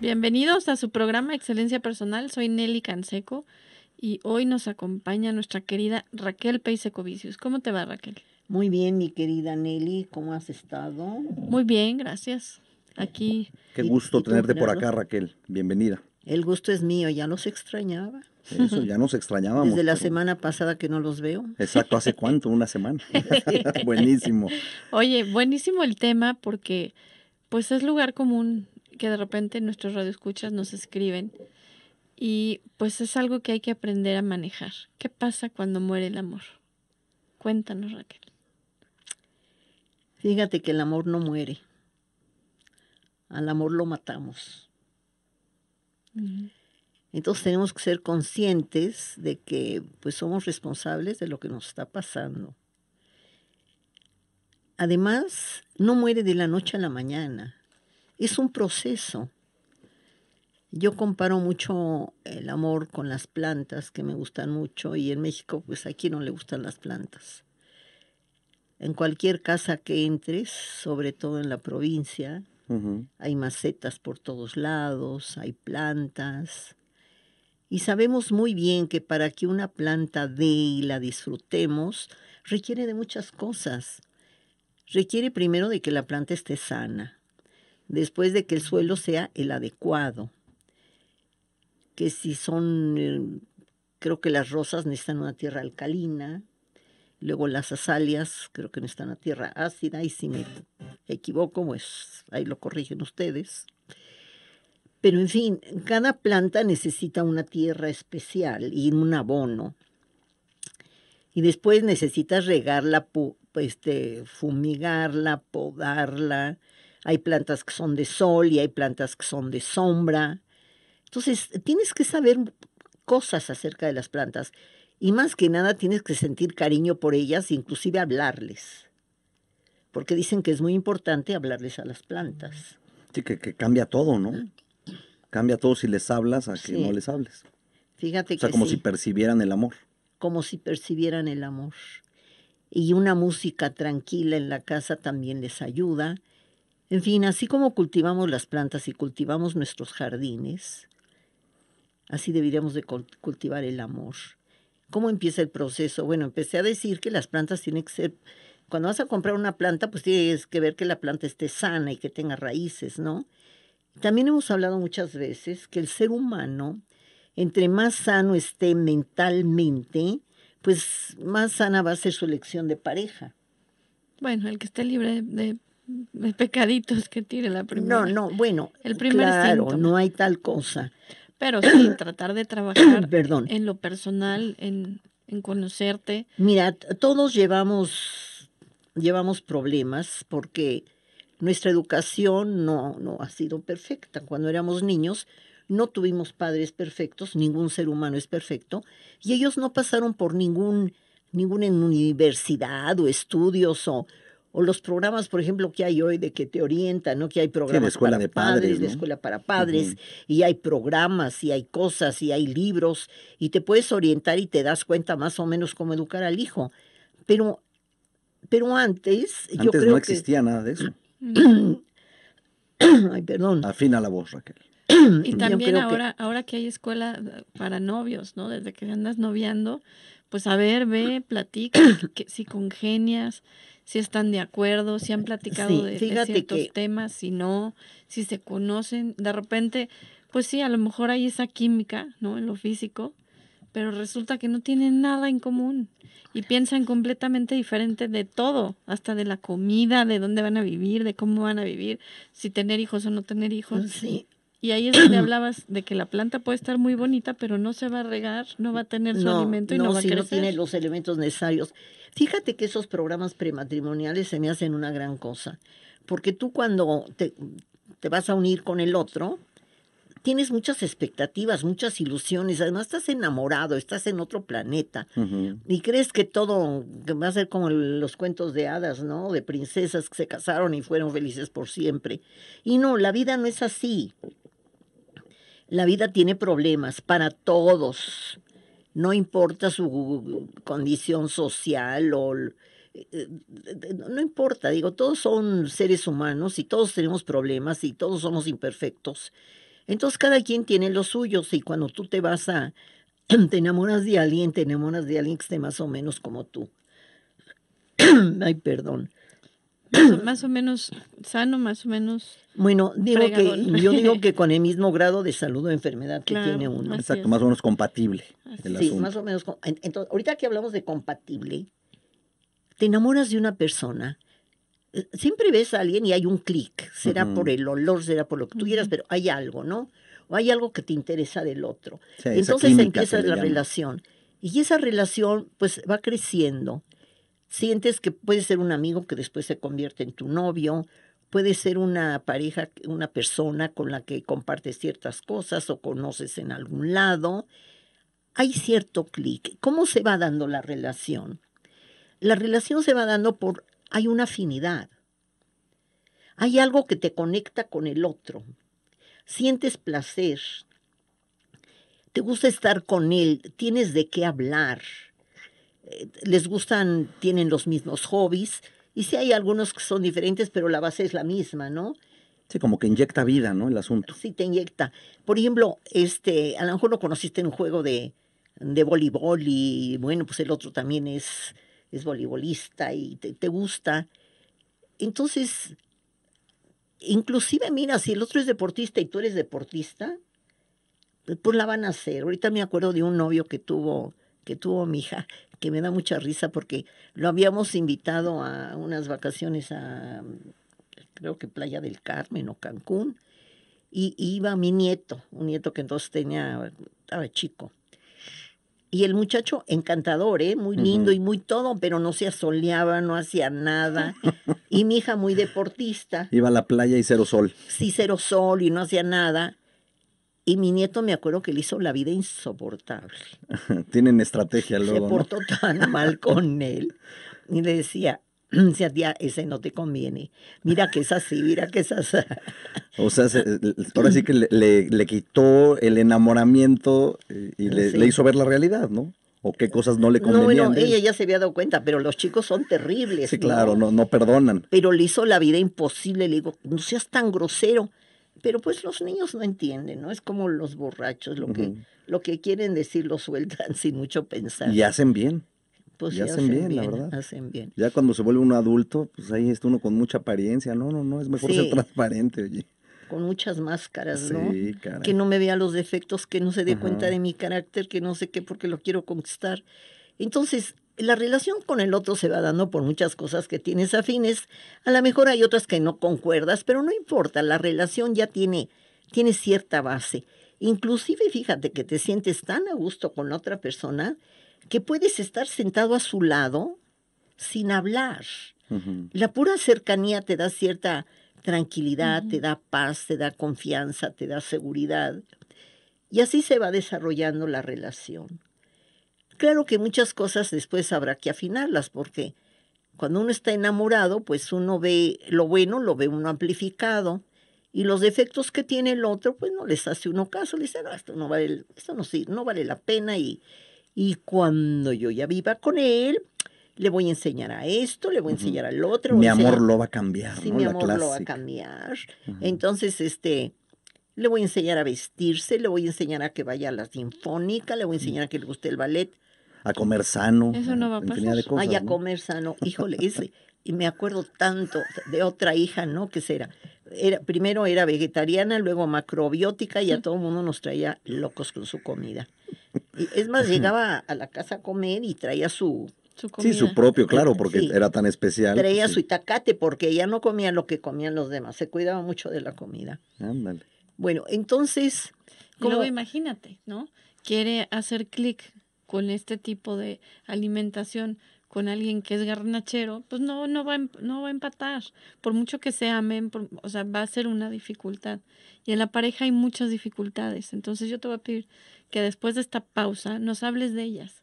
Bienvenidos a su programa Excelencia Personal. Soy Nelly Canseco y hoy nos acompaña nuestra querida Raquel Peisecovicius. ¿Cómo te va, Raquel? Muy bien, mi querida Nelly. ¿Cómo has estado? Muy bien, gracias. Aquí. Qué gusto tenerte por acá, Raquel. Bienvenida. El gusto es mío, ya nos extrañaba. Eso, ya nos extrañábamos. Desde la semana pasada que no los veo. Exacto, ¿hace cuánto? Una semana. buenísimo. Oye, buenísimo el tema porque pues es lugar común que de repente nuestros radioescuchas nos escriben. Y pues es algo que hay que aprender a manejar. ¿Qué pasa cuando muere el amor? Cuéntanos, Raquel. Fíjate que el amor no muere. Al amor lo matamos. Entonces tenemos que ser conscientes de que pues somos responsables de lo que nos está pasando. Además, no muere de la noche a la mañana. Es un proceso. Yo comparo mucho el amor con las plantas, que me gustan mucho, y en México, pues aquí no le gustan las plantas. En cualquier casa que entres, sobre todo en la provincia, hay macetas por todos lados, hay plantas. Y sabemos muy bien que para que una planta dé y la disfrutemos, requiere de muchas cosas. Requiere primero de que la planta esté sana después de que el suelo sea el adecuado. Que si son, eh, creo que las rosas necesitan una tierra alcalina, luego las azaleas creo que necesitan una tierra ácida, y si me equivoco, pues ahí lo corrigen ustedes. Pero en fin, cada planta necesita una tierra especial y un abono. Y después necesitas regarla, este, fumigarla, podarla, hay plantas que son de sol y hay plantas que son de sombra. Entonces, tienes que saber cosas acerca de las plantas y más que nada tienes que sentir cariño por ellas, e inclusive hablarles, porque dicen que es muy importante hablarles a las plantas. Sí, que, cambia todo, ¿no? Mm. Cambia todo si les hablas a que no les hables. Fíjate o sea, como si percibieran el amor. Como si percibieran el amor. Y una música tranquila en la casa también les ayuda. En fin, así como cultivamos las plantas y cultivamos nuestros jardines, así deberíamos de cultivar el amor. ¿Cómo empieza el proceso? Bueno, empecé a decir que las plantas tienen que ser, cuando vas a comprar una planta, pues tienes que ver que la planta esté sana y que tenga raíces, ¿no? También hemos hablado muchas veces que el ser humano, entre más sano esté mentalmente, pues más sana va a ser su elección de pareja. Bueno, el que esté libre de pecaditos que tiene la primera. No, no, bueno, el primer claro, no hay tal cosa. Pero sí, tratar de trabajar en lo personal, en, conocerte. Mira, todos llevamos, llevamos problemas porque nuestra educación no, no ha sido perfecta. Cuando éramos niños no tuvimos padres perfectos, ningún ser humano es perfecto, y ellos no pasaron por ningún ninguna universidad o estudios o o los programas, por ejemplo, que hay hoy de que te orientan, ¿no? Que hay programas de escuela de padres, de escuela para padres, y hay programas, y hay cosas, y hay libros, y te puedes orientar y te das cuenta más o menos cómo educar al hijo. Pero, pero antes, antes yo creo no existía nada de eso. Ay, perdón. Afina la voz, Raquel. y también ahora, ahora que hay escuela eh, para novios, ¿no? Desde que andas noviando, pues a ver, ve, platica, que, si congenias, si están de acuerdo, si han platicado de, ciertos temas, si no, si se conocen. De repente, pues sí, a lo mejor hay esa química, ¿no? En lo físico, pero resulta que no tienen nada en común y piensan completamente diferente de todo, hasta de la comida, de dónde van a vivir, de cómo van a vivir, si tener hijos o no tener hijos. Sí. Y ahí es donde hablabas de que la planta puede estar muy bonita, pero no se va a regar, no va a tener su alimento y no, va a crecer. No tiene los elementos necesarios. Fíjate que esos programas prematrimoniales se me hacen una gran cosa, porque tú cuando te, vas a unir con el otro, tienes muchas expectativas, muchas ilusiones, además estás enamorado, estás en otro planeta y crees que todo va a ser como los cuentos de hadas, ¿no? De princesas que se casaron y fueron felices por siempre. Y no, la vida no es así. La vida tiene problemas para todos, no importa su condición social o... Eh, eh, no importa, digo, todos son seres humanos y todos tenemos problemas y todos somos imperfectos. Entonces cada quien tiene los suyos y cuando tú te vas a, te enamoras de alguien, te enamoras de alguien que esté más o menos como tú. Ay, perdón más o menos sano, más o menos. Bueno, digo que yo digo que con el mismo grado de salud o enfermedad que tiene uno. Exacto, más o menos compatible. sí, más o menos. Entonces, ahorita que hablamos de compatible, te enamoras de una persona. Eh, siempre ves a alguien y hay un clic. Será por el olor, será por lo que tú quieras, pero hay algo, ¿no? O hay algo que te interesa del otro. Entonces empieza la relación. Y esa relación, pues, va creciendo Sientes que puede ser un amigo que después se convierte en tu novio, puede ser una pareja, una persona con la que compartes ciertas cosas o conoces en algún lado. Hay cierto clic. ¿Cómo se va dando la relación? La relación se va dando por, hay una afinidad. Hay algo que te conecta con el otro. Sientes placer. Te gusta estar con él. Tienes de qué hablar eh, les gustan, tienen los mismos hobbies, y sí hay algunos que son diferentes, pero la base es la misma, ¿no? Sí, como que inyecta vida, ¿no? El asunto. Sí, te inyecta. Por ejemplo, este, a lo mejor no conociste un juego de, de voleibol y bueno, pues el otro también es, es voleibolista y te, gusta. Entonces, inclusive, mira, si el otro es deportista y tú eres deportista, pues la van a hacer. Ahorita me acuerdo de un novio que tuvo, que tuvo mi hija, que me da mucha risa porque lo habíamos invitado a unas vacaciones a, creo que Playa del Carmen o Cancún, y iba mi nieto, un nieto que entonces tenía, estaba chico. Y el muchacho encantador, ¿eh? muy lindo y muy todo, pero no se asoleaba, no hacía nada. y mi hija muy deportista. Iba a la playa y cero sol. Sí, cero sol y no hacía nada. Y mi nieto me acuerdo que le hizo la vida insoportable. Tienen estrategia luego. Se portó tan mal con él. Y le decía, tía, ese no te conviene. Mira que es así, mira que es así. o sea, ahora sí que le, quitó el enamoramiento y le, hizo ver la realidad, ¿no? o qué cosas no le convenían. No, bueno, ella ya se había dado cuenta, pero los chicos son terribles. Sí, claro, no, no perdonan. Pero le hizo la vida imposible, le digo, no seas tan grosero pero pues los niños no entienden, ¿no? Es como los borrachos, lo, que, lo que quieren decir lo sueltan sin mucho pensar. Y hacen bien. Pues y hacen, bien, la verdad. Hacen bien. Ya cuando se vuelve un adulto, pues ahí está uno con mucha apariencia. No, no, no, es mejor ser transparente, oye. Con muchas máscaras, ¿no? sí, Que no me vea los defectos, que no se dé cuenta de mi carácter, que no sé qué, porque lo quiero conquistar. Entonces, la relación con el otro se va dando por muchas cosas que tienes afines. A lo mejor hay otras que no concuerdas, pero no importa, la relación ya tiene, tiene cierta base. Inclusive fíjate que te sientes tan a gusto con otra persona que puedes estar sentado a su lado sin hablar. La pura cercanía te da cierta tranquilidad, te da paz, te da confianza, te da seguridad. Y así se va desarrollando la relación claro que muchas cosas después habrá que afinarlas, porque cuando uno está enamorado, pues uno ve lo bueno, lo ve uno amplificado, y los defectos que tiene el otro, pues no les hace uno caso, le dice, no, ah, esto no vale, esto no, no vale la pena, y, y cuando yo ya viva con él, le voy a enseñar a esto, le voy a enseñar al otro. Mi amor lo va a cambiar. mi amor lo va a cambiar. Entonces, este, le voy a enseñar a vestirse, le voy a enseñar a que vaya a la sinfónica, le voy a enseñar a que le guste el ballet a comer sano. Eso no va a pasar. a comer sano. Híjole, ese, y me acuerdo tanto de otra hija, ¿no? Que será. Era, primero era vegetariana, luego macrobiótica y a todo el mundo nos traía locos con su comida. Y es más, llegaba a la casa a comer y traía su... su comida. Sí, su propio, claro, porque era tan especial. Pues traía su itacate porque ella no comía lo que comían los demás, se cuidaba mucho de la comida. Ándale. Bueno, entonces... Como... Luego imagínate, ¿no? Quiere hacer clic con este tipo de alimentación con alguien que es garnachero, pues no, no, va, a empatar. Por mucho que se amen, o sea, va a ser una dificultad. Y en la pareja hay muchas dificultades. Entonces yo te voy a pedir que después de esta pausa nos hables de ellas.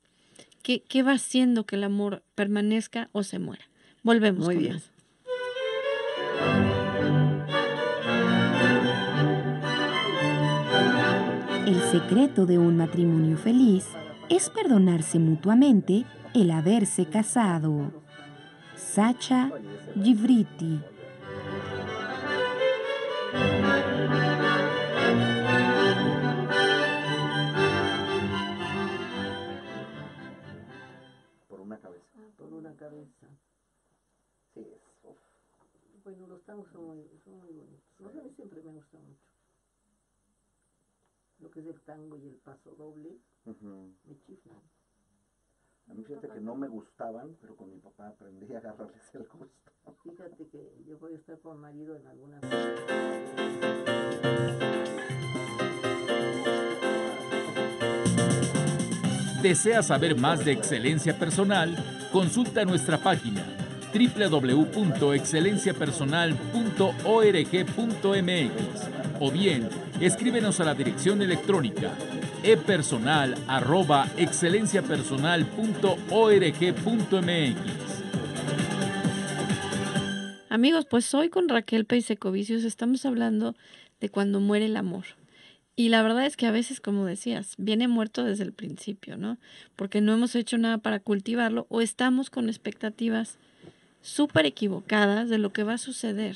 ¿Qué, va haciendo que el amor permanezca o se muera? Volvemos. Muy bien. El secreto de un matrimonio feliz es perdonarse mutuamente el haberse casado. Sacha Givriti. Por una cabeza. por una cabeza. Sí, eso. Bueno, los tangos son muy, son muy bonitos. Los siempre me gustan mucho lo que es el tango y el paso doble, uh me chiflan. A mí fíjate que no me gustaban, pero con mi papá aprendí a agarrarles el gusto. Fíjate que yo voy a estar con marido en alguna... ¿Desea saber más de excelencia personal? Consulta nuestra página www.excelenciapersonal.org.mx o bien escríbenos a la dirección electrónica epersonal Amigos, pues hoy con Raquel Peisecovicios estamos hablando de cuando muere el amor. Y la verdad es que a veces, como decías, viene muerto desde el principio, ¿no? Porque no hemos hecho nada para cultivarlo o estamos con expectativas súper equivocadas de lo que va a suceder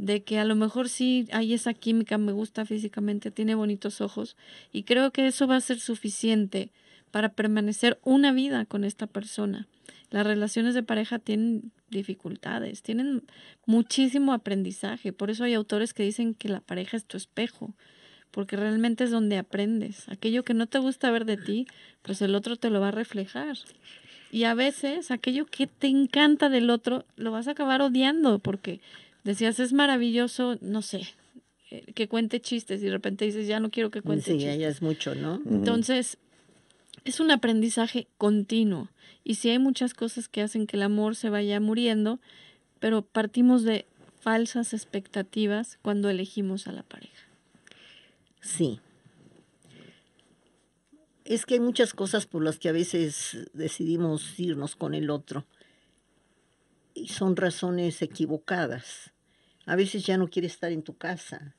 de que a lo mejor sí hay esa química, me gusta físicamente, tiene bonitos ojos y creo que eso va a ser suficiente para permanecer una vida con esta persona. Las relaciones de pareja tienen dificultades, tienen muchísimo aprendizaje, por eso hay autores que dicen que la pareja es tu espejo, porque realmente es donde aprendes. Aquello que no te gusta ver de ti, pues el otro te lo va a reflejar. Y a veces aquello que te encanta del otro, lo vas a acabar odiando porque decías, es maravilloso, no sé, eh, que cuente chistes y de repente dices, ya no quiero que cuente chistes. Sí, ya es mucho, ¿no? Entonces, es un aprendizaje continuo. Y si sí, hay muchas cosas que hacen que el amor se vaya muriendo, pero partimos de falsas expectativas cuando elegimos a la pareja. Sí. Es que hay muchas cosas por las que a veces decidimos irnos con el otro y son razones equivocadas. A veces ya no quieres estar en tu casa.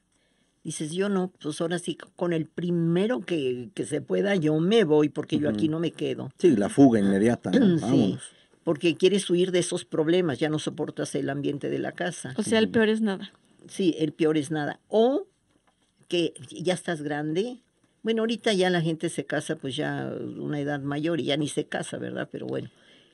Dices, yo no, pues ahora sí, con el primero que, que se pueda, yo me voy porque yo aquí no me quedo. Sí, la fuga ah, inmediata. sí, porque quieres huir de esos problemas, ya no soportas el ambiente de la casa. O sea, el peor es nada. Sí, el peor es nada. O que ya estás grande. Bueno, ahorita ya la gente se casa, pues ya una edad mayor y ya ni se casa, ¿verdad? Pero bueno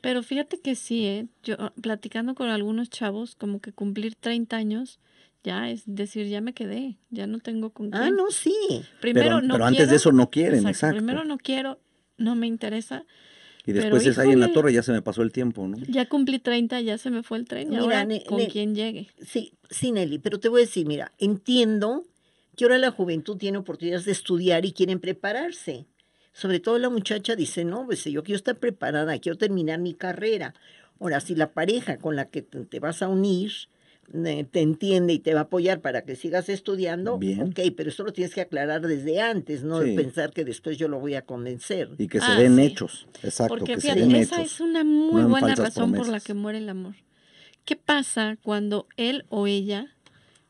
pero fíjate que sí, ¿eh? yo ah, platicando con algunos chavos, como que cumplir 30 años, ya es decir, ya me quedé, ya no tengo con ah, quién. Ah, no, sí. Primero pero, antes de eso no quieren, exacto, Primero no quiero, no me interesa. Y después es ahí en la torre, ya se me pasó el tiempo, ¿no? Ya cumplí 30, ya se me fue el tren, mira, con quién llegue. Sí, sí, Nelly, pero te voy a decir, mira, entiendo que ahora la juventud tiene oportunidades de estudiar y quieren prepararse sobre todo la muchacha dice, no, pues yo quiero estar preparada, quiero terminar mi carrera. Ahora, si la pareja con la que te vas a unir eh, te entiende y te va a apoyar para que sigas estudiando, Bien. ok, pero eso lo tienes que aclarar desde antes, no pensar que después yo lo voy a convencer. Y que se ah, den hechos, exacto. Porque esa es una muy buena razón por la que muere el amor. ¿Qué pasa cuando él o ella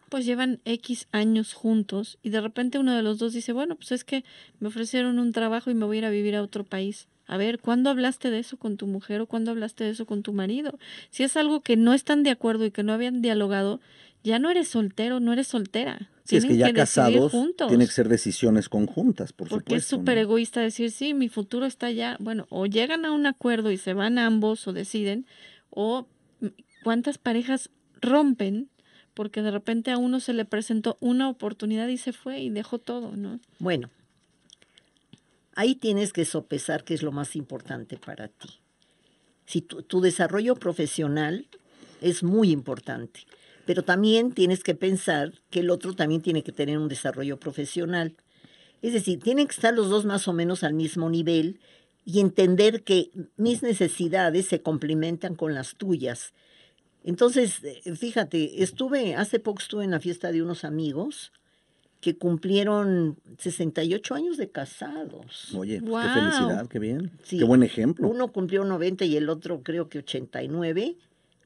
pues llevan X años juntos y de repente uno de los dos dice, bueno, pues es que me ofrecieron un trabajo y me voy a ir a vivir a otro país. A ver, ¿cuándo hablaste de eso con tu mujer o cuándo hablaste de eso con tu marido? Si es algo que no están de acuerdo y que no habían dialogado, ya no eres soltero, no eres soltera. Si es que ya casados, tiene que ser decisiones conjuntas, por supuesto. Porque es súper egoísta decir, sí, mi futuro está allá. Bueno, o llegan a un acuerdo y se van ambos o deciden, o mm, cuántas parejas rompen porque de repente a uno se le presentó una oportunidad y se fue y dejó todo, ¿no? Bueno, ahí tienes que sopesar qué es lo más importante para ti. Si tu, tu desarrollo profesional es muy importante, pero también tienes que pensar que el otro también tiene que tener un desarrollo profesional. Es decir, tienen que estar los dos más o menos al mismo nivel y entender que mis necesidades se complementan con las tuyas entonces, eh, fíjate, estuve, hace poco estuve en la fiesta de unos amigos que cumplieron 68 años de casados. Oye, pues, qué felicidad, qué bien. qué buen ejemplo. Uno cumplió 90 y el otro creo que 89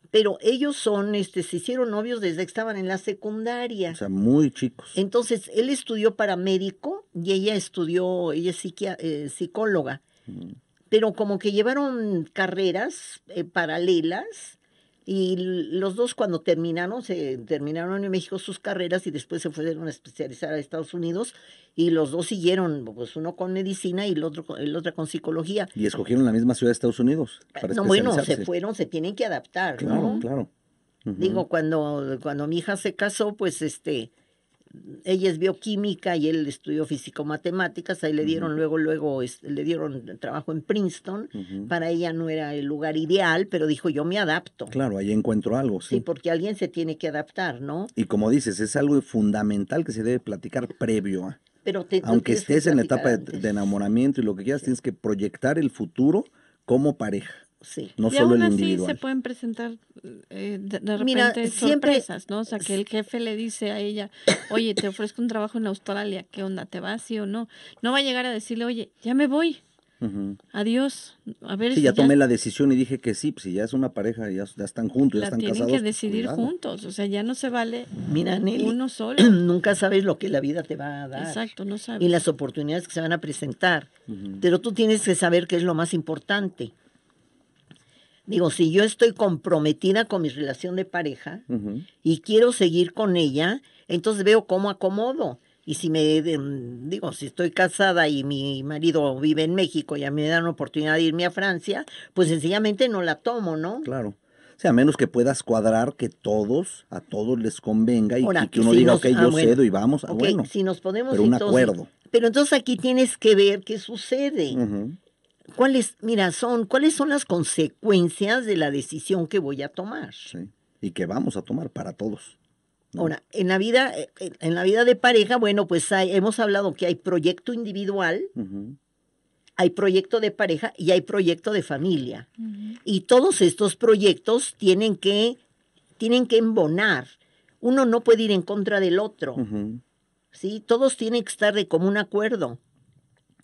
pero ellos son, este, se hicieron novios desde que estaban en la secundaria. O sea, muy chicos. Entonces, él estudió para médico y ella estudió, ella es eh, psicóloga. Mm. Pero como que llevaron carreras eh, paralelas y los dos cuando terminaron, se terminaron en México sus carreras y después se fueron a especializar a Estados Unidos y los dos siguieron, pues uno con medicina y el otro el otro con psicología. Y escogieron la misma ciudad de Estados Unidos. Eh, no, bueno, se fueron, se tienen que adaptar. Claro, ¿no? claro. Digo, cuando, cuando mi hija se casó, pues este, ella es bioquímica y él estudió físico-matemáticas, ahí le dieron luego, luego este, le dieron trabajo en Princeton, para ella no era el lugar ideal, pero dijo yo me adapto. Claro, ahí encuentro algo, sí. porque alguien se tiene que adaptar, ¿no? Y como dices, es algo fundamental que se debe platicar previo Aunque estés en la etapa de, enamoramiento y lo que quieras, tienes que proyectar el futuro como pareja. Sí. No y solo aún así se pueden presentar eh, de, repente siempre, sorpresas, ¿no? O sea, que el jefe le dice a ella, oye, te ofrezco un trabajo en Australia, ¿qué onda? ¿Te vas sí o no? No va a llegar a decirle, oye, ya me voy. Adiós. A ver, si ya, tomé la decisión y dije que sí, pues, si ya es una pareja, ya, ya están juntos, ya están tienen Tienen que decidir juntos, o sea, ya no se vale uno solo. Nunca sabes lo que la vida te va a dar. Exacto, no sabes. Y las oportunidades que se van a presentar. Pero tú tienes que saber qué es lo más importante. Digo, si yo estoy comprometida con mi relación de pareja y quiero seguir con ella, entonces veo cómo acomodo. Y si me, digo, si estoy casada y mi marido vive en México y a mí me dan oportunidad de irme a Francia, pues sencillamente no la tomo, ¿no? Claro. O sea, a menos que puedas cuadrar que todos, a todos les convenga y, que uno diga, ok, yo ah, cedo y vamos, ah, bueno. Si nos ponemos pero un acuerdo. Pero entonces aquí tienes que ver qué sucede cuáles, mira, son, cuáles son las consecuencias de la decisión que voy a tomar. Sí, y que vamos a tomar para todos. Ahora, en la vida, eh, eh, en la vida de pareja, bueno, pues hay, hemos hablado que hay proyecto individual, hay proyecto de pareja y hay proyecto de familia. Y todos estos proyectos tienen que, tienen que embonar. Uno no puede ir en contra del otro. ¿sí? Todos tienen que estar de común acuerdo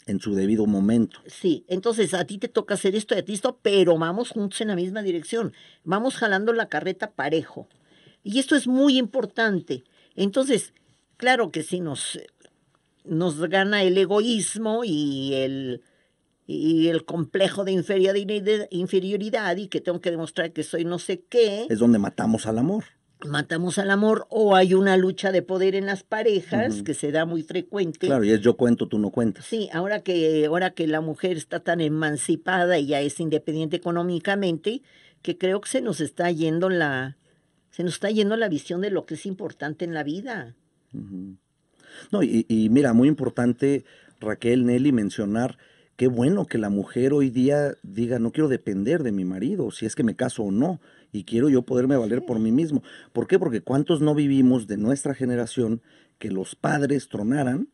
en su debido momento. Sí, entonces a ti te toca hacer esto y a ti esto, pero vamos juntos en la misma dirección, vamos jalando la carreta parejo. Y esto es muy importante. Entonces, claro que si nos, nos gana el egoísmo y el, y el complejo de inferioridad, inferioridad y que tengo que demostrar que soy no sé qué. Es donde matamos al amor matamos al amor o hay una lucha de poder en las parejas que se da muy frecuente. Claro, y es yo cuento, tú no cuentas. Sí, ahora que ahora que la mujer está tan emancipada y ya es independiente económicamente, que creo que se nos está yendo la se nos está yendo la visión de lo que es importante en la vida. No, y, y mira, muy importante Raquel Nelly mencionar qué bueno que la mujer hoy día diga no quiero depender de mi marido, si es que me caso o no y quiero yo poderme valer por mí mismo. ¿Por qué? Porque cuántos no vivimos de nuestra generación que los padres tronaran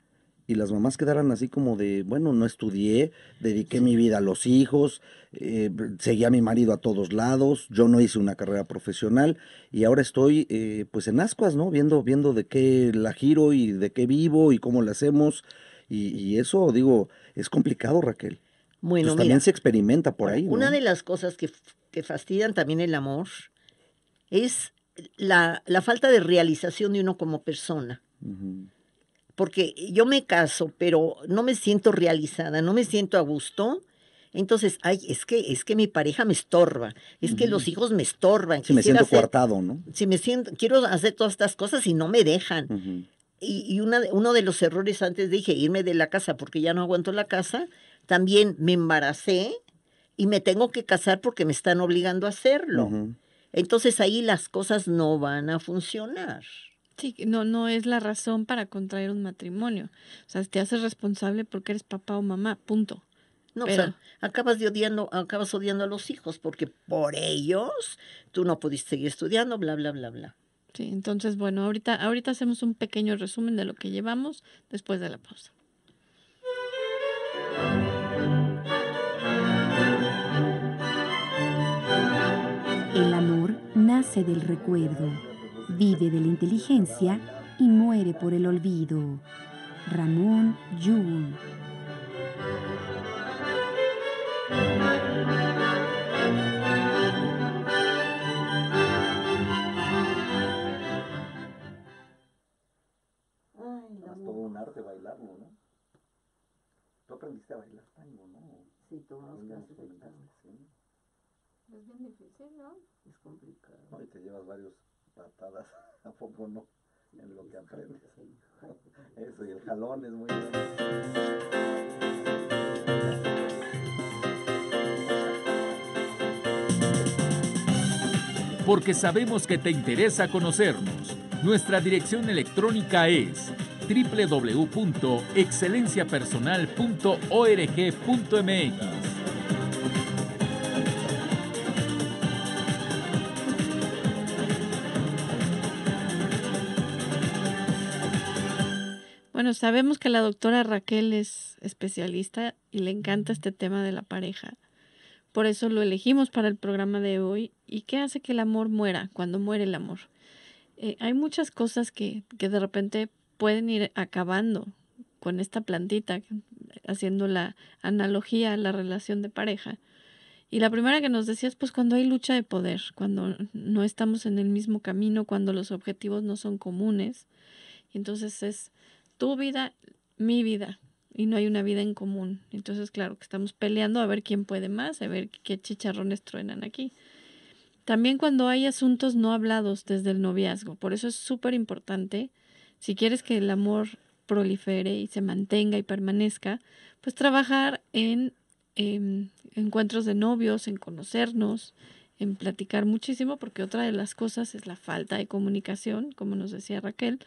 y las mamás quedaran así como de, bueno, no estudié, dediqué mi vida a los hijos, seguía eh, seguí a mi marido a todos lados, yo no hice una carrera profesional y ahora estoy eh, pues en ascuas, ¿no? Viendo, viendo de qué la giro y de qué vivo y cómo la hacemos. Y, eso, digo, es complicado, Raquel. Bueno, también se experimenta por ahí. Una de las cosas que que fastidian también el amor, es la, falta de realización de uno como persona. Porque yo me caso, pero no me siento realizada, no me siento a gusto. Entonces, ay, es que, es que mi pareja me estorba, es que los hijos me estorban. Si me siento coartado, ¿no? Si me siento, quiero hacer todas estas cosas y no me dejan. Y, una, uno de los errores antes dije irme de la casa porque ya no aguanto la casa, también me embaracé y me tengo que casar porque me están obligando a hacerlo. Entonces ahí las cosas no van a funcionar. Sí, no, no es la razón para contraer un matrimonio. O sea, te haces responsable porque eres papá o mamá, punto. No, o sea, acabas, de odiando, acabas odiando a los hijos porque por ellos tú no pudiste seguir estudiando, bla, bla, bla, bla. Sí, entonces, bueno, ahorita, ahorita hacemos un pequeño resumen de lo que llevamos después de la pausa. El amor nace del recuerdo, vive de la inteligencia y muere por el olvido. Ramón Yun. aprendiste a bailar tango, ¿no? Sí, todos los clases de es bien difícil, ¿no? Es complicado. No, y te llevas varios patadas, ¿a poco no? En lo que aprendes. Eso, y el jalón es muy... Porque sabemos que te interesa conocernos. Nuestra dirección electrónica es www.excelenciapersonal.org.mx. Bueno, sabemos que la doctora Raquel es especialista y le encanta este tema de la pareja. Por eso lo elegimos para el programa de hoy. ¿Y qué hace que el amor muera cuando muere el amor? Eh, hay muchas cosas que, que de repente pueden ir acabando con esta plantita, haciendo la analogía a la relación de pareja. Y la primera que nos decías, pues cuando hay lucha de poder, cuando no estamos en el mismo camino, cuando los objetivos no son comunes. Entonces es tu vida, mi vida, y no hay una vida en común. Entonces, claro que estamos peleando a ver quién puede más, a ver qué chicharrones truenan aquí. También cuando hay asuntos no hablados desde el noviazgo, por eso es súper importante, si quieres que el amor prolifere y se mantenga y permanezca, pues trabajar en, en em, encuentros de novios, en conocernos, en platicar muchísimo, porque otra de las cosas es la falta de comunicación, como nos decía Raquel,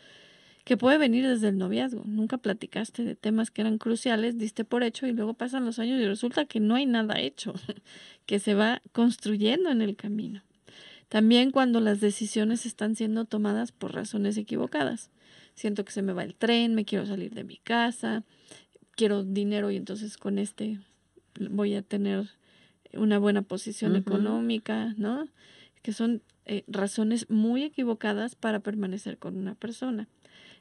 que puede venir desde el noviazgo. Nunca platicaste de temas que eran cruciales, diste por hecho y luego pasan los años y resulta que no hay nada hecho, que se va construyendo en el camino. También cuando las decisiones están siendo tomadas por razones equivocadas. Siento que se me va el tren, me quiero salir de mi casa, quiero dinero y entonces con este voy a tener una buena posición económica, ¿no? Que son eh, razones muy equivocadas para permanecer con una persona.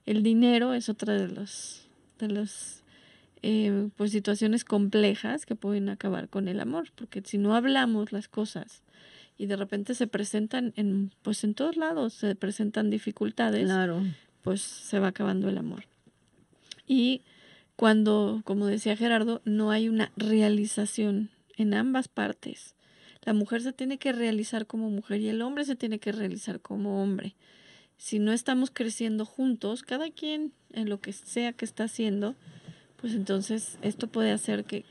El dinero es otra de las de los, eh, pues, situaciones complejas que pueden acabar con el amor, porque si no hablamos las cosas y de repente se presentan en, pues en todos lados, se presentan dificultades, pues se va acabando el amor. Y cuando, como decía Gerardo, no hay una realización en ambas partes. La mujer se tiene que realizar como mujer y el hombre se tiene que realizar como hombre si no estamos creciendo juntos, cada quien en lo que sea que está haciendo, pues entonces esto puede hacer que,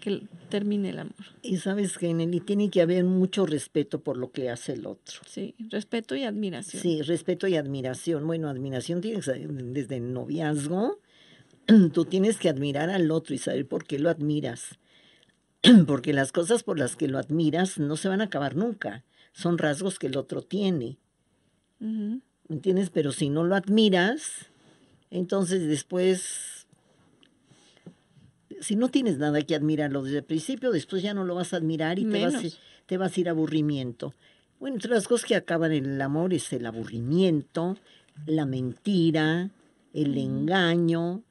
termine el amor. Y sabes que en tiene que haber mucho respeto por lo que hace el otro. Sí, respeto y admiración. Sí, respeto y admiración. Bueno, admiración ser desde el noviazgo. Tú tienes que admirar al otro y saber por qué lo admiras. Porque las cosas por las que lo admiras no se van a acabar nunca. Son rasgos que el otro tiene. ¿me entiendes? Pero si no lo admiras, entonces después, si no tienes nada que admirarlo desde el principio, después ya no lo vas a admirar y te vas, te vas a ir aburrimiento. Bueno, entre las cosas que acaban el amor es el aburrimiento, la mentira, el engaño,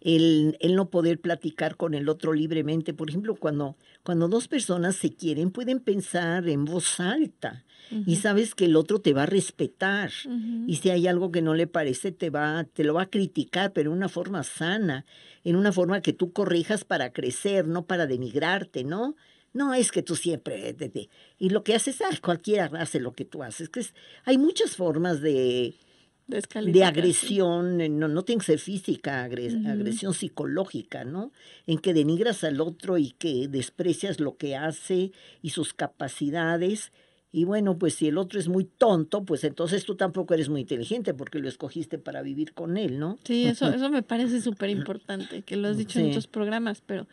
el, no poder platicar con el otro libremente. Por ejemplo, cuando, cuando dos personas se quieren, pueden pensar en voz alta y sabes que el otro te va a respetar y si hay algo que no le parece, te, va, te lo va a criticar, pero en una forma sana, en una forma que tú corrijas para crecer, no para denigrarte, ¿no? No, es que tú siempre... y lo que haces, ah, cualquiera hace lo que tú haces. Que hay muchas formas de, de agresión, eh, no, no, tiene que ser física, agresión psicológica, ¿no? En que denigras al otro y que desprecias lo que hace y sus capacidades. Y bueno, pues si el otro es muy tonto, pues entonces tú tampoco eres muy inteligente porque lo escogiste para vivir con él, ¿no? Sí, eso, eso me parece súper importante, que lo has mm, dicho en tus programas, pero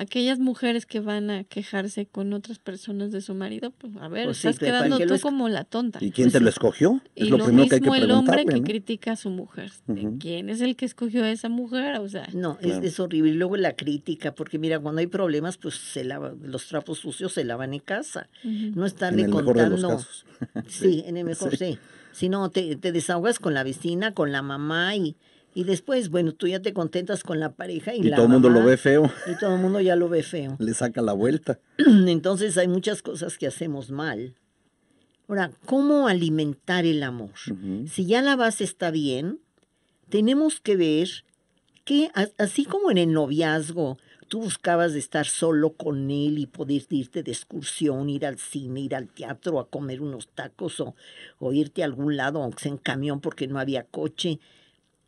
aquellas mujeres que van a quejarse con otras personas de su marido, pues a ver, pues estás quedando tú como la tonta. ¿Y quién te pues lo escogió? Es lo, primero que hay que el hombre que critica a su mujer. ¿Quién es el que escogió a esa mujer? O sea, no, es, horrible. Y luego la crítica, porque mira, cuando hay problemas, pues se los trapos sucios se lavan en casa. No están en contando. sí, en el mejor sí. Si no, te, te desahogas con la vecina, con la mamá y y después, bueno, tú ya te contentas con la pareja y, y todo el mundo lo ve feo. Y todo el mundo ya lo ve feo. Le saca la vuelta. Entonces hay muchas cosas que hacemos mal. Ahora, ¿cómo alimentar el amor? Si ya la base está bien, tenemos que ver que así como en el noviazgo, tú buscabas estar solo con él y poder irte de excursión, ir al cine, ir al teatro, a comer unos tacos o, o irte a algún lado, aunque sea en camión porque no había coche.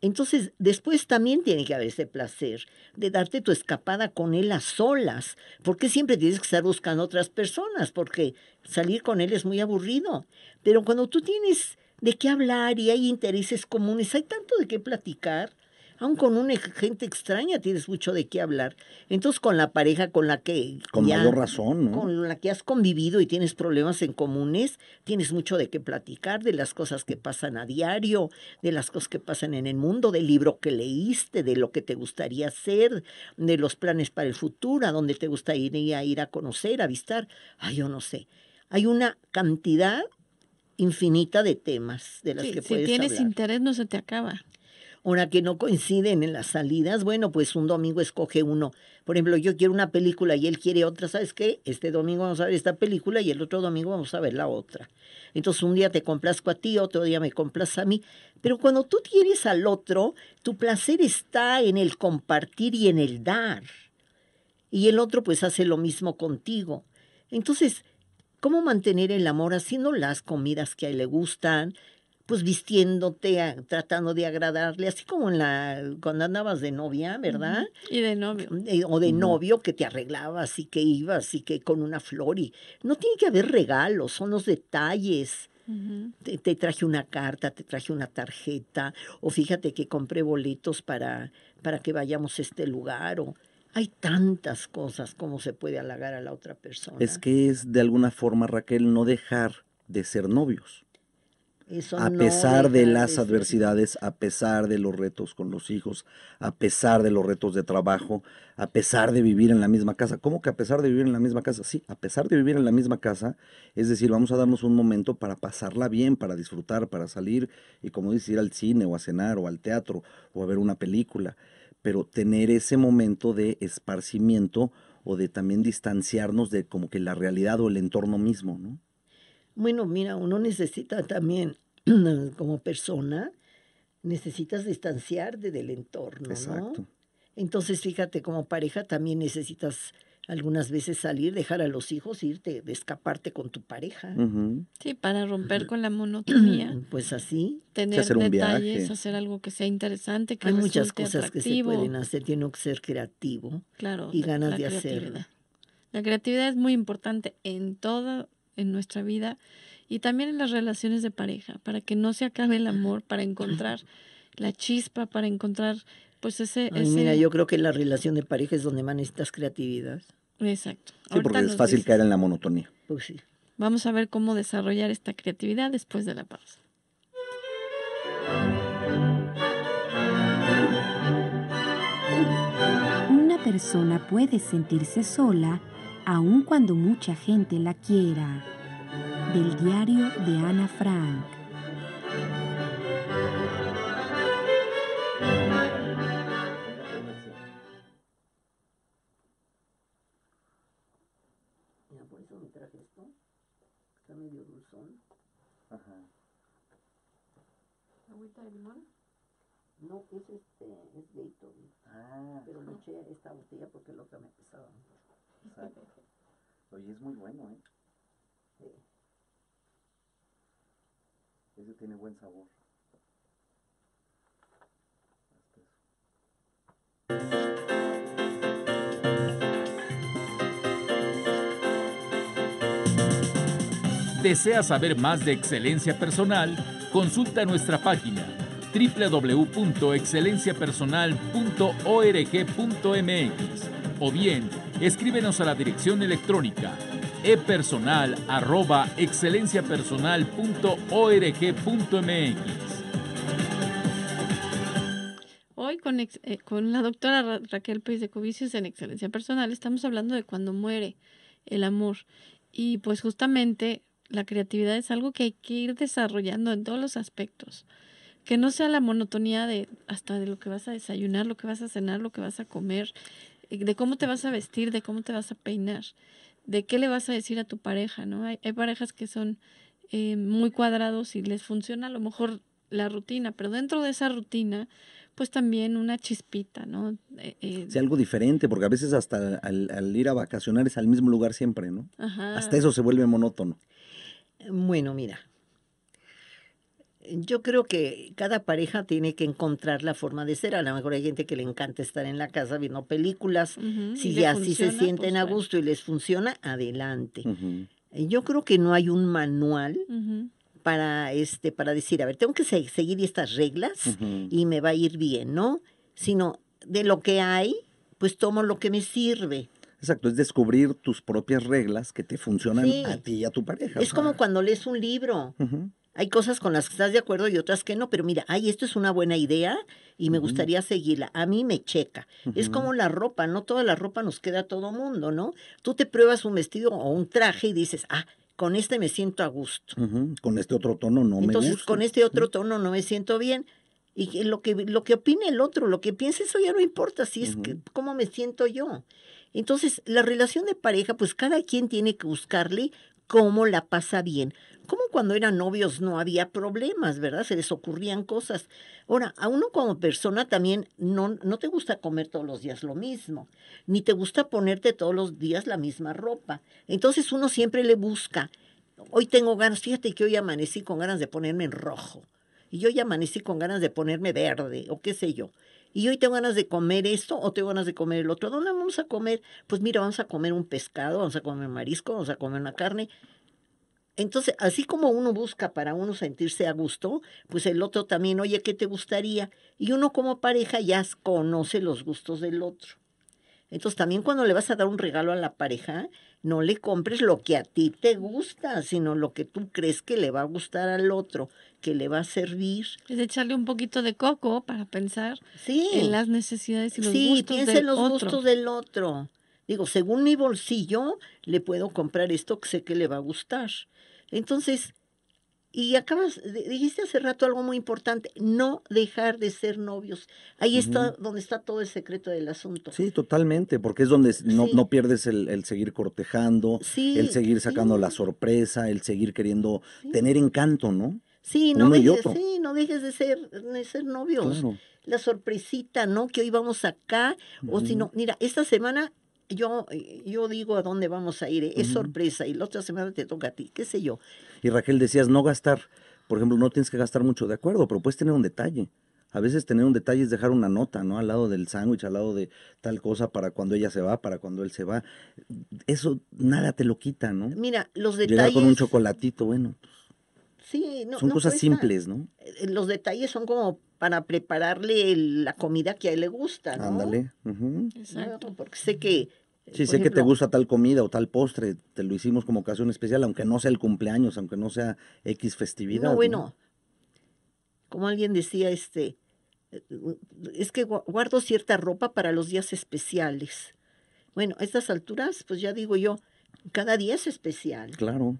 Entonces, después también tiene que haber ese placer de darte tu escapada con él a solas, porque siempre tienes que estar buscando otras personas, porque salir con él es muy aburrido. Pero cuando tú tienes de qué hablar y hay intereses comunes, hay tanto de qué platicar, Aún con una gente extraña tienes mucho de qué hablar. Entonces con la pareja con la que... Con razón, Con la que has convivido y tienes problemas en comunes, tienes mucho de qué platicar, de las cosas que pasan a diario, de las cosas que pasan en el mundo, del libro que leíste, de lo que te gustaría hacer, de los planes para el futuro, a dónde te gustaría ir a conocer, a visitar. Ay, yo no sé. Hay una cantidad infinita de temas de las que puedes Si tienes interés no se te acaba. Ahora que no coinciden en las salidas, bueno, pues un domingo escoge uno. Por ejemplo, yo quiero una película y él quiere otra, ¿sabes qué? Este domingo vamos a ver esta película y el otro domingo vamos a ver la otra. Entonces un día te complazco a ti, otro día me complazco a mí. Pero cuando tú quieres al otro, tu placer está en el compartir y en el dar. Y el otro pues hace lo mismo contigo. Entonces, ¿cómo mantener el amor haciendo las comidas que a él le gustan? pues vistiéndote, tratando de agradarle, así como la cuando andabas de novia, ¿verdad? Y de novio. Mm, eh, o de novio que te arreglabas y que ibas y que con una flor y no tiene que haber regalos, son los detalles. te, traje una carta, te traje una tarjeta, o fíjate que compré boletos para, para que vayamos a este lugar, o hay tantas cosas como se puede halagar a la otra persona. Es que es de alguna forma, Raquel, no dejar de ser novios a pesar de las adversidades, a pesar de los retos con los hijos, a pesar de los retos de trabajo, a pesar de vivir en la misma casa. ¿Cómo que a pesar de vivir en la misma casa? Sí, a pesar de vivir en la misma casa, es decir, vamos a darnos un momento para pasarla bien, para disfrutar, para salir y como dice, ir al cine o a cenar o al teatro o a ver una película, pero tener ese momento de esparcimiento o de también distanciarnos de como que la realidad o el entorno mismo, ¿no? Bueno, mira, uno necesita también como persona, necesitas distanciarte del entorno, Entonces, fíjate, como pareja también necesitas algunas veces salir, dejar a los hijos, irte, escaparte con tu pareja. Sí, para romper con la monotonía. Pues así. Tener hacer detalles, hacer algo que sea interesante, que Hay muchas cosas que se pueden hacer, tiene que ser creativo. Claro. Y ganas de hacerlo. La creatividad es muy importante en todo, en nuestra vida y también en las relaciones de pareja, para que no se acabe el amor, para encontrar la chispa, para encontrar pues ese... Mira, yo creo que la relación de pareja es donde más necesitas creatividad. Exacto. Sí, porque es fácil caer en la monotonía. Pues sí. Vamos a ver cómo desarrollar esta creatividad después de la pausa. Una persona puede sentirse sola aun cuando mucha gente la quiera del diario de Ana Frank. Mira, por eso me traje esto. Está medio dulzón. Ajá. ¿Agüita de limón? No, es este, es Gatorade. Ah. Pero me eché esta botella porque lo que me pesaba mucho. Oye, es muy bueno, ¿eh? Ese tiene buen sabor. ¿Deseas saber más de excelencia personal? Consulta nuestra página www.excelenciapersonal.org.mx o bien escríbenos a la dirección electrónica personal Hoy con, eh, con la doctora Raquel Pérez de Covicius en Excelencia Personal estamos hablando de cuando muere el amor. Y pues justamente la creatividad es algo que hay que ir desarrollando en todos los aspectos. Que no sea la monotonía de hasta de lo que vas a desayunar, lo que vas a cenar, lo que vas a comer, eh, de cómo te vas a vestir, de cómo te vas a peinar de qué le vas a decir a tu pareja, ¿no? Hay, parejas que son eh, muy cuadrados y les funciona a lo mejor la rutina, pero dentro de esa rutina, pues también una chispita, ¿no? Eh, eh algo diferente, porque a veces hasta al, al, ir a vacacionar es al mismo lugar siempre, ¿no? Hasta eso se vuelve monótono. Bueno, mira, yo creo que cada pareja tiene que encontrar la forma de ser. A lo mejor hay gente que le encanta estar en la casa viendo películas. Si ya así se sienten pues a gusto y les funciona, adelante. Eh, yo creo que no hay un manual. Para, este, para decir, a ver, tengo que seguir estas reglas y me va a ir bien, ¿no? Sino de lo que hay, pues tomo lo que me sirve. Exacto, es descubrir tus propias reglas que te funcionan a ti y a tu pareja. Es como cuando lees un libro. Hay cosas con las que estás de acuerdo y otras que no, pero mira, ay, esto es una buena idea y me gustaría seguirla. A mí me checa. Es como la ropa, no toda la ropa nos queda a todo mundo, ¿no? Tú te pruebas un vestido o un traje y dices, ah, con este me siento a gusto. Con este otro tono no me gusta. Entonces, con este otro tono no me siento bien. Y lo que, lo que opine el otro, lo que piense, eso ya no importa, si es que, cómo me siento yo. Entonces, la relación de pareja, pues cada quien tiene que buscarle cómo la pasa bien. Como cuando eran novios no había problemas, ¿verdad? Se les ocurrían cosas. Ahora, a uno como persona también no, no te gusta comer todos los días lo mismo, ni te gusta ponerte todos los días la misma ropa. Entonces uno siempre le busca. Hoy tengo ganas, fíjate que hoy amanecí con ganas de ponerme en rojo. Y yo amanecí con ganas de ponerme verde o qué sé yo y hoy tengo ganas de comer esto o tengo ganas de comer el otro. ¿Dónde vamos a comer? Pues mira, vamos a comer un pescado, vamos a comer marisco, vamos a comer una carne. Entonces, así como uno busca para uno sentirse a gusto, pues el otro también, oye, ¿qué te gustaría? Y uno como pareja ya conoce los gustos del otro. Entonces, también cuando le vas a dar un regalo a la pareja, no le compres lo que a ti te gusta, sino lo que tú crees que le va a gustar al otro que le va a servir. Es echarle un poquito de coco para pensar en las necesidades y los sí, piensa en los gustos del otro. Digo, según mi bolsillo, le puedo comprar esto que sé que le va a gustar. Entonces, y acabas, dijiste hace rato algo muy importante, no dejar de ser novios. Ahí está donde está todo el secreto del asunto. Sí, totalmente, porque es donde no, pierdes el, el, seguir cortejando, el seguir sacando la sorpresa, el seguir queriendo tener encanto, ¿no? Sí, no, dejes, sí, no dejes de ser, ser novios. La sorpresita, ¿no? Que hoy vamos acá, o si no, mira, esta semana yo, eh, yo digo a dónde vamos a ir, eh, es sorpresa, y la otra semana te toca a ti, qué sé yo. Y Raquel, decías no gastar, por ejemplo, no tienes que gastar mucho, de acuerdo, pero puedes tener un detalle. A veces tener un detalle es dejar una nota, ¿no? Al lado del sándwich, al lado de tal cosa, para cuando ella se va, para cuando él se va. Eso nada te lo quita, ¿no? Mira, los detalles. Llegar con un chocolatito, bueno. Pues, son cosas simples, ¿no? Eh, los detalles son como para prepararle la comida que a él le gusta, ¿no? Ándale. Exacto. porque sé que Sí, sé que te gusta tal comida o tal postre, te lo hicimos como ocasión especial, aunque no sea el cumpleaños, aunque no sea X festividad. No, bueno, como alguien decía, este, eh, es que guardo cierta ropa para los días especiales. Bueno, a estas alturas, pues ya digo yo, cada día es especial. Claro.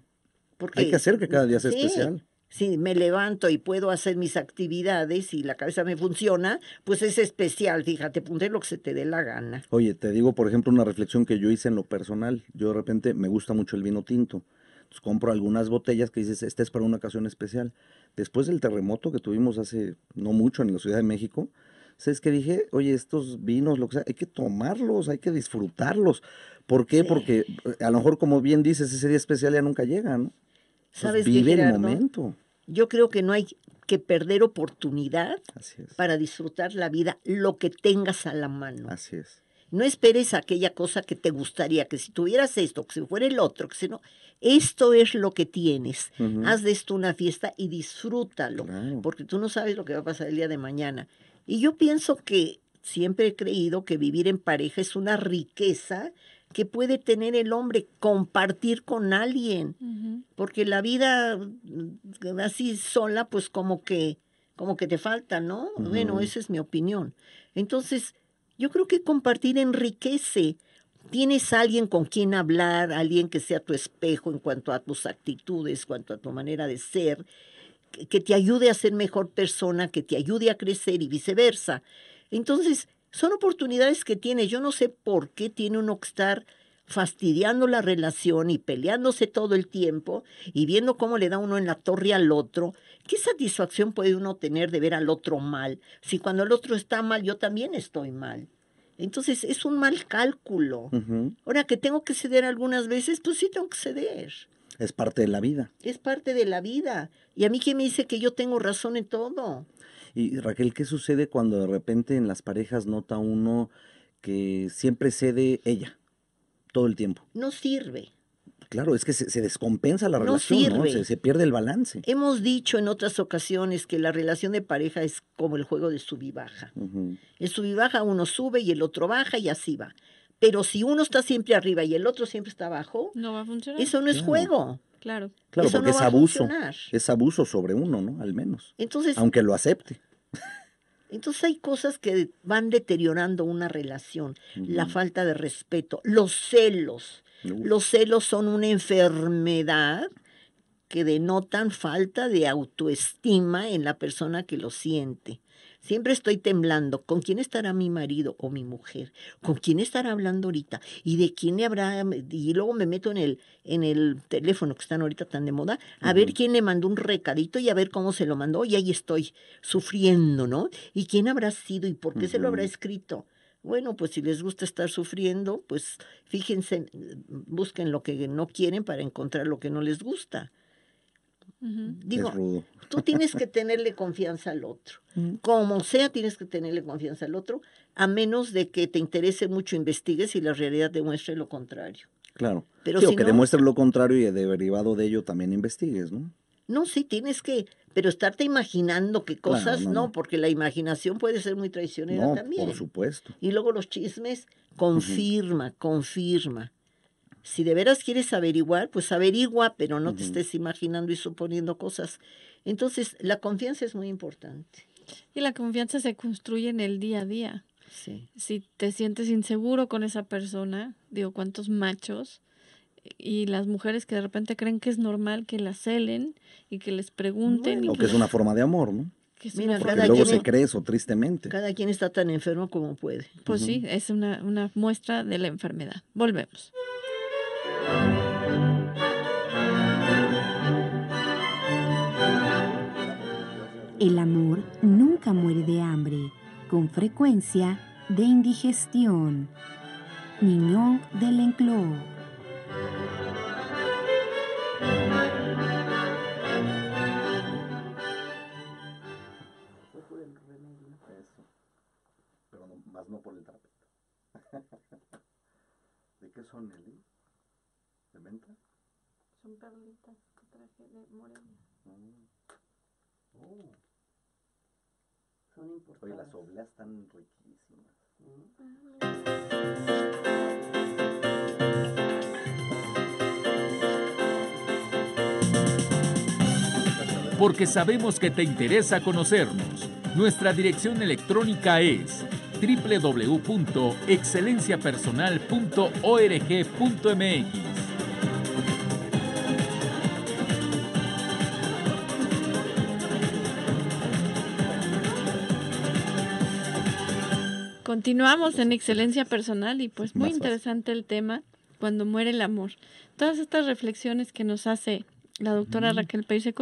Hay que hacer que cada día sea especial. Si me levanto y puedo hacer mis actividades y la cabeza me funciona, pues es especial, fíjate, ponte pues, lo que se te dé la gana. Oye, te digo, por ejemplo, una reflexión que yo hice en lo personal. Yo de repente me gusta mucho el vino tinto. Entonces compro algunas botellas que dices, esta es para una ocasión especial. Después del terremoto que tuvimos hace no mucho en la Ciudad de México, ¿sabes que dije? Oye, estos vinos, lo que sea, hay que tomarlos, hay que disfrutarlos. ¿Por qué? Porque eh, a lo mejor, como bien dices, ese día especial ya nunca llega, ¿no? Pues ¿Sabes momento. Yo creo que no hay que perder oportunidad para disfrutar la vida, lo que tengas a la mano. Así es. No esperes aquella cosa que te gustaría, que si tuvieras esto, que si fuera el otro, que si no. Esto es lo que tienes. Haz de esto una fiesta y disfrútalo, porque tú no sabes lo que va a pasar el día de mañana. Y yo pienso que siempre he creído que vivir en pareja es una riqueza que puede tener el hombre compartir con alguien, porque la vida mm, así sola, pues como que, como que te falta, ¿no? Bueno, esa es mi opinión. Entonces, yo creo que compartir enriquece. Tienes alguien con quien hablar, alguien que sea tu espejo en cuanto a tus actitudes, cuanto a tu manera de ser, que te ayude a ser mejor persona, que te ayude a crecer y viceversa. Entonces, son oportunidades que tiene. Yo no sé por qué tiene uno que estar fastidiando la relación y peleándose todo el tiempo y viendo cómo le da uno en la torre al otro, ¿qué satisfacción puede uno tener de ver al otro mal? Si cuando el otro está mal, yo también estoy mal. Entonces es un mal cálculo. Ahora que tengo que ceder algunas veces, pues sí tengo que ceder. Es parte de la vida. Es parte de la vida. Y a mí quién me dice que yo tengo razón en todo. Y Raquel, ¿qué sucede cuando de repente en las parejas nota uno que siempre cede ella todo el tiempo? No sirve. Claro, es que se, descompensa la relación, ¿no? Se, se, pierde el balance. Hemos dicho en otras ocasiones que la relación de pareja es como el juego de sub y baja. sub y baja uno sube y el otro baja y así va. Pero si uno está siempre arriba y el otro siempre está abajo, Eso no es juego. Claro. Claro, porque es abuso. Es abuso sobre uno, ¿no? Al menos. Entonces. Aunque lo acepte. Entonces hay cosas que van deteriorando una relación. La falta de respeto, los celos. Los celos son una enfermedad que denotan falta de autoestima en la persona que lo siente. Siempre estoy temblando. ¿Con quién estará mi marido o mi mujer? ¿Con quién estará hablando ahorita? ¿Y de quién le habrá? Y luego me meto en el, en el teléfono que están ahorita tan de moda, a ver quién le mandó un recadito y a ver cómo se lo mandó. Y ahí estoy sufriendo, ¿no? ¿Y quién habrá sido y por qué se lo habrá escrito? Bueno, pues si les gusta estar sufriendo, pues fíjense, busquen lo que no quieren para encontrar lo que no les gusta. Digo, tú tienes que tenerle confianza al otro. Mm. Como sea, tienes que tenerle confianza al otro, a menos de que te interese mucho, investigues y la realidad demuestre lo contrario. Claro. Pero o que no, lo contrario y derivado de ello también investigues, ¿no? No, sí, tienes que, pero estarte imaginando que cosas, no, porque la imaginación puede ser muy traicionera también. Por supuesto. Y luego los chismes, confirma, confirma. Si de veras quieres averiguar, pues averigua, pero no te estés imaginando y suponiendo cosas. Entonces, la confianza es muy importante. Y la confianza se construye en el día a día. Sí. Si te sientes inseguro con esa persona, digo, ¿cuántos machos? y las mujeres que de repente creen que es normal que la celen y que les pregunten. O que, es una forma de amor, ¿no? cada luego se cree eso, tristemente. Cada quien está tan enfermo como puede. Pues sí, es una, una muestra de la enfermedad. Volvemos. El amor nunca muere de hambre, con frecuencia de indigestión. Niñón del enclo. Pero más no por el ¿De qué son porque sabemos que te interesa conocernos. Nuestra dirección electrónica es www.excelenciapersonal.org.mx. Continuamos en excelencia personal y pues muy interesante el tema, cuando muere el amor. Todas estas reflexiones que nos hace la doctora Raquel Pérez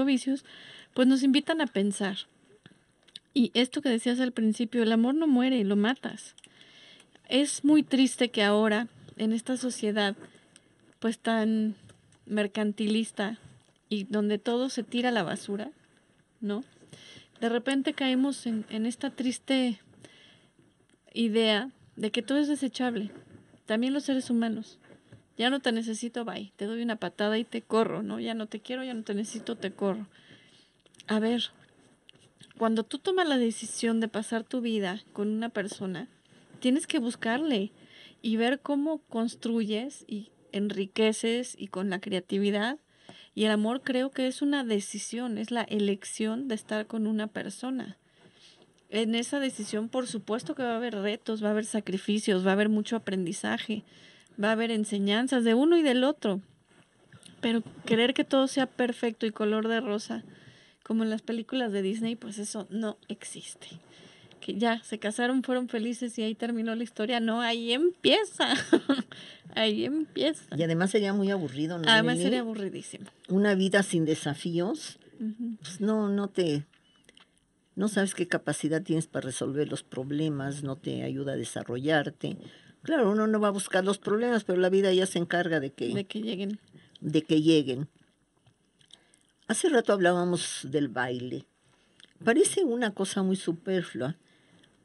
pues nos invitan a pensar. Y esto que decías al principio, el amor no muere, lo matas. Es muy triste que ahora, en esta sociedad, pues tan mercantilista y donde todo se tira a la basura, ¿no? De repente caemos en, en esta triste idea de que todo es desechable, también los seres humanos. Ya no te necesito, bye, te doy una patada y te corro, ¿no? Ya no te quiero, ya no te necesito, te corro. A ver, cuando tú tomas la decisión de pasar tu vida con una persona, tienes que buscarle y ver cómo construyes y enriqueces y con la creatividad. Y el amor creo que es una decisión, es la elección de estar con una persona en esa decisión, por supuesto que va a haber retos, va a haber sacrificios, va a haber mucho aprendizaje, va a haber enseñanzas de uno y del otro. Pero creer que todo sea perfecto y color de rosa, como en las películas de Disney, pues eso no existe. Que ya se casaron, fueron felices y ahí terminó la historia. No, ahí empieza. ahí empieza. Y además sería muy aburrido, ¿no? Además sería aburridísimo. Una vida sin desafíos, pues no, no te, no sabes qué capacidad tienes para resolver los problemas, no te ayuda a desarrollarte. Claro, uno no va a buscar los problemas, pero la vida ya se encarga de que, que lleguen. De que lleguen. Hace rato hablábamos del baile. Parece una cosa muy superflua,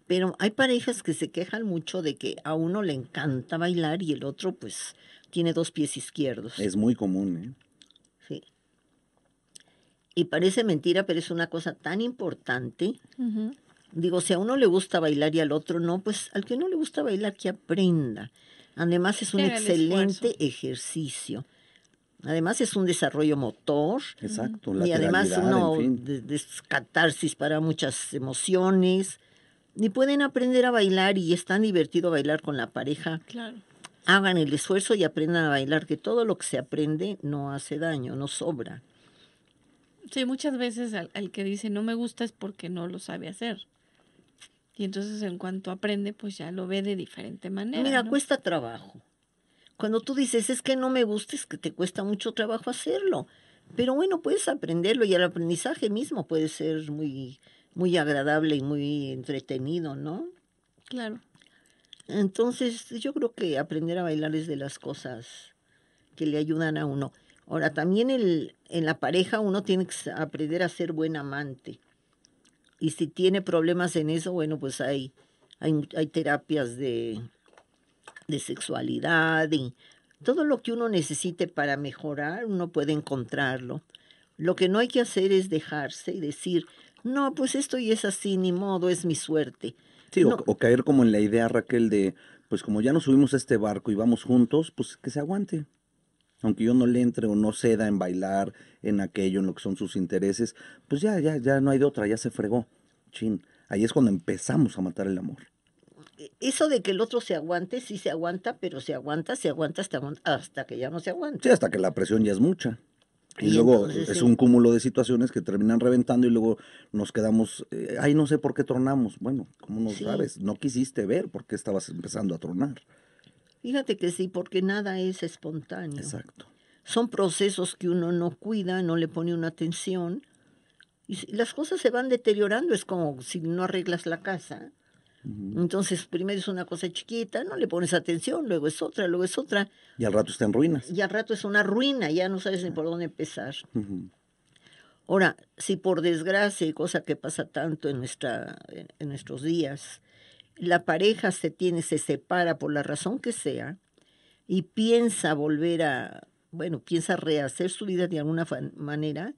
pero hay parejas que se quejan mucho de que a uno le encanta bailar y el otro pues tiene dos pies izquierdos. Es muy común, ¿eh? y parece mentira, pero es una cosa tan importante. Digo, si a uno le gusta bailar y al otro no, pues al que no le gusta bailar, que aprenda. Además es un excelente ejercicio. Además es un desarrollo motor. Exacto. Y además no descatarsis para muchas emociones. ni pueden aprender a bailar y es tan divertido bailar con la pareja. Hagan el esfuerzo y aprendan a bailar, que todo lo que se aprende no hace daño, no sobra. Sí, muchas veces al, que dice no me gusta es porque no lo sabe hacer. Y entonces en cuanto aprende, pues ya lo ve de diferente manera. Mira, cuesta trabajo. Cuando tú dices es que no me gusta, es que te cuesta mucho trabajo hacerlo. Pero bueno, puedes aprenderlo y el aprendizaje mismo puede ser muy, muy agradable y muy entretenido, ¿no? Claro. Entonces, yo creo que aprender a bailar es de las cosas que le ayudan a uno. Ahora, también el, en la pareja uno tiene que aprender a ser buen amante. Y si tiene problemas en eso, bueno, pues hay, hay, terapias de, sexualidad y todo lo que uno necesite para mejorar, uno puede encontrarlo. Lo que no hay que hacer es dejarse y decir, no, pues esto y es así, ni modo, es mi suerte. Sí, o, caer como en la idea, Raquel, de, pues como ya nos subimos a este barco y vamos juntos, pues que se aguante aunque yo no le entre o no ceda en bailar, en aquello, en lo que son sus intereses, pues ya, ya, ya no hay de otra, ya se fregó. Chin, ahí es cuando empezamos a matar el amor. E, eso de que el otro se aguante, sí se aguanta, pero se aguanta, se aguanta hasta, hasta que ya no se aguanta. Sí, hasta que la presión ya es mucha. Y, luego es un cúmulo de situaciones que terminan reventando y luego nos quedamos, ahí eh, ay, no sé por qué tronamos. Bueno, como no sabes? No quisiste ver por qué estabas empezando a tronar. Fíjate que sí, porque nada es espontáneo. Exacto. Son procesos que uno no cuida, no le pone una atención. Y las cosas se van deteriorando, es como si no arreglas la casa. Entonces, primero es una cosa chiquita, no le pones atención, luego es otra, luego es otra. Y al rato está en ruinas. Y al rato es una ruina, ya no sabes ni por dónde empezar. Ahora, si por desgracia, cosa que pasa tanto en, nuestra, en nuestros días, la pareja se tiene, se separa por la razón que sea y piensa volver a, bueno, piensa rehacer su vida de alguna manera,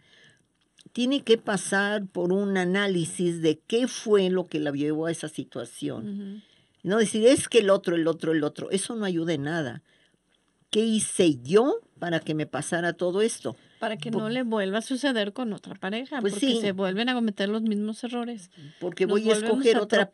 tiene que pasar por un análisis de qué fue lo que la llevó a esa situación. No decir, es que el otro, el otro, el otro. Eso no ayuda en nada. ¿Qué hice yo para que me pasara todo esto? Para que no le vuelva a suceder con otra pareja, pues porque se vuelven a cometer los mismos errores. Porque voy a escoger otra, otra,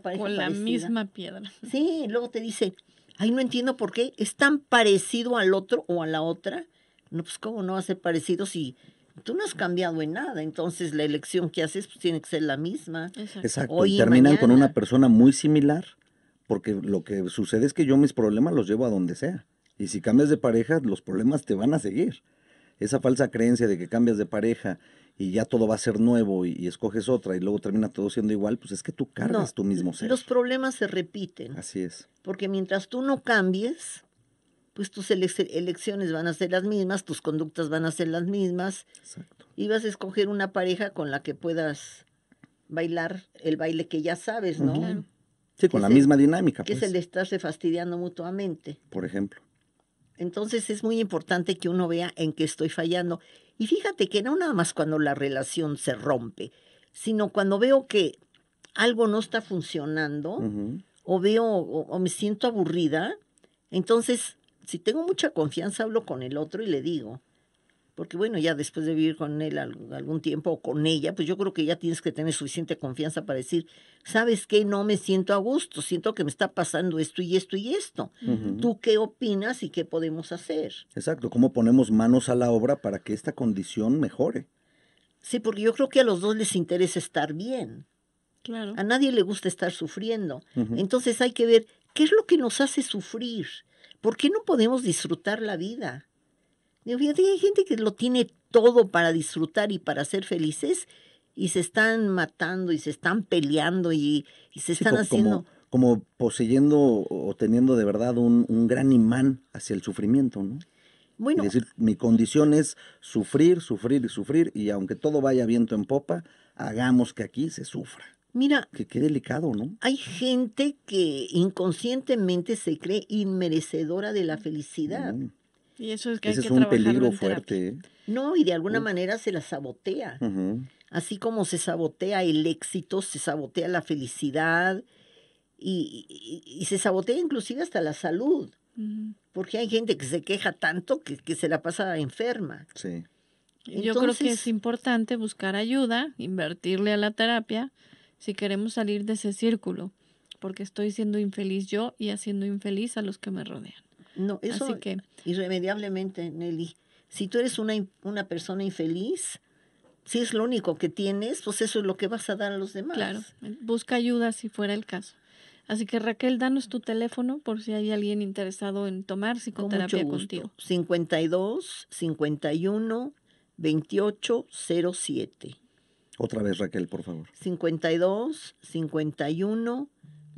pareja. Con la misma piedra. Sí, luego te dice, ay, no entiendo por qué, es tan parecido al otro o a la otra. No, pues cómo no va a ser parecido si tú no has cambiado en nada, entonces la elección que haces pues, tiene que ser la misma. Exacto, y terminan con una persona muy similar, porque lo que sucede es que yo mis problemas los llevo a donde sea. Y si cambias de pareja, los problemas te van a seguir esa falsa creencia de que cambias de pareja y ya todo va a ser nuevo y, escoges otra y luego termina todo siendo igual, pues es que tú cargas tu mismo ser. Los problemas se repiten. Así es. Porque mientras tú no cambies, pues tus elecciones van a ser las mismas, tus conductas van a ser las mismas. Exacto. Y vas a escoger una pareja con la que puedas bailar el baile que ya sabes, ¿no? Sí, con la misma dinámica. Que es pues. el de estarse fastidiando mutuamente. Por ejemplo. Entonces es muy importante que uno vea en qué estoy fallando. Y fíjate que no nada más cuando la relación se rompe, sino cuando veo que algo no está funcionando o veo o me siento aburrida, entonces si tengo mucha confianza hablo con el otro y le digo, porque bueno, ya después de vivir con él algún tiempo o con ella, pues yo creo que ya tienes que tener suficiente confianza para decir, ¿sabes qué? No me siento a gusto, siento que me está pasando esto y esto y esto. ¿Tú qué opinas y qué podemos hacer? Exacto, ¿cómo ponemos manos a la obra para que esta condición mejore? Sí, porque yo creo que a los dos les interesa estar bien. Claro. A nadie le gusta estar sufriendo. Entonces hay que ver qué es lo que nos hace sufrir. ¿Por qué no podemos disfrutar la vida? fíjate, hay gente que lo tiene todo para disfrutar y para ser felices y se están matando y se están peleando y, se están como, haciendo... Como, poseyendo o teniendo de verdad un, gran imán hacia el sufrimiento, ¿no? Bueno, es decir, mi condición es sufrir, sufrir y sufrir, y aunque todo vaya viento en popa, hagamos que aquí se sufra. Mira, que qué delicado, ¿no? Hay gente que inconscientemente se cree inmerecedora de la felicidad. Mm. Y eso es que hay que es un peligro fuerte. ¿eh? No, y de alguna manera se la sabotea. Así como se sabotea el éxito, se sabotea la felicidad y, se sabotea inclusive hasta la salud. Porque hay gente que se queja tanto que, se la pasa enferma. Sí. Yo creo que es importante buscar ayuda, invertirle a la terapia si queremos salir de ese círculo, porque estoy siendo infeliz yo y haciendo infeliz a los que me rodean. No, eso irremediablemente, Nelly. Si tú eres una, una persona infeliz, si es lo único que tienes, pues eso es lo que vas a dar a los demás. Claro, busca ayuda si fuera el caso. Así que Raquel, danos tu teléfono por si hay alguien interesado en tomar psicoterapia contigo. 52 51 28 07. Otra vez, Raquel, por favor. 52 51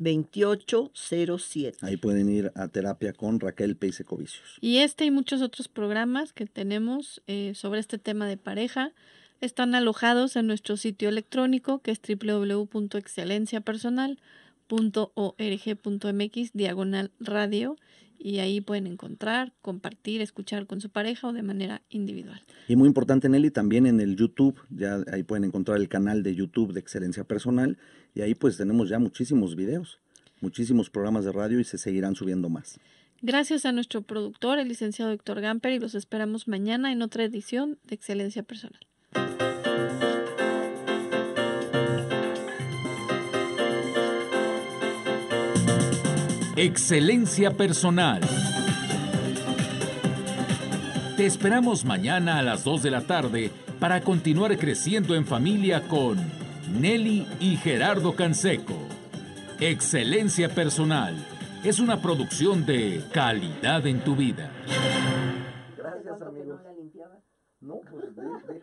2807. Ahí pueden ir a terapia con Raquel Peisecovicios. Y este y muchos otros programas que tenemos eh, sobre este tema de pareja están alojados en nuestro sitio electrónico que es www.excelenciapersonal.org.mx diagonal radio y ahí pueden encontrar, compartir, escuchar con su pareja o de manera individual. Y muy importante, Nelly, también en el YouTube, ya ahí pueden encontrar el canal de YouTube de Excelencia Personal y ahí pues tenemos ya muchísimos videos, muchísimos programas de radio y se seguirán subiendo más. Gracias a nuestro productor, el licenciado Héctor Gamper, y los esperamos mañana en otra edición de Excelencia Personal. Excelencia Personal. Te esperamos mañana a las 2 de la tarde para continuar creciendo en familia con Nelly y Gerardo Canseco. Excelencia Personal es una producción de calidad en tu vida. Gracias,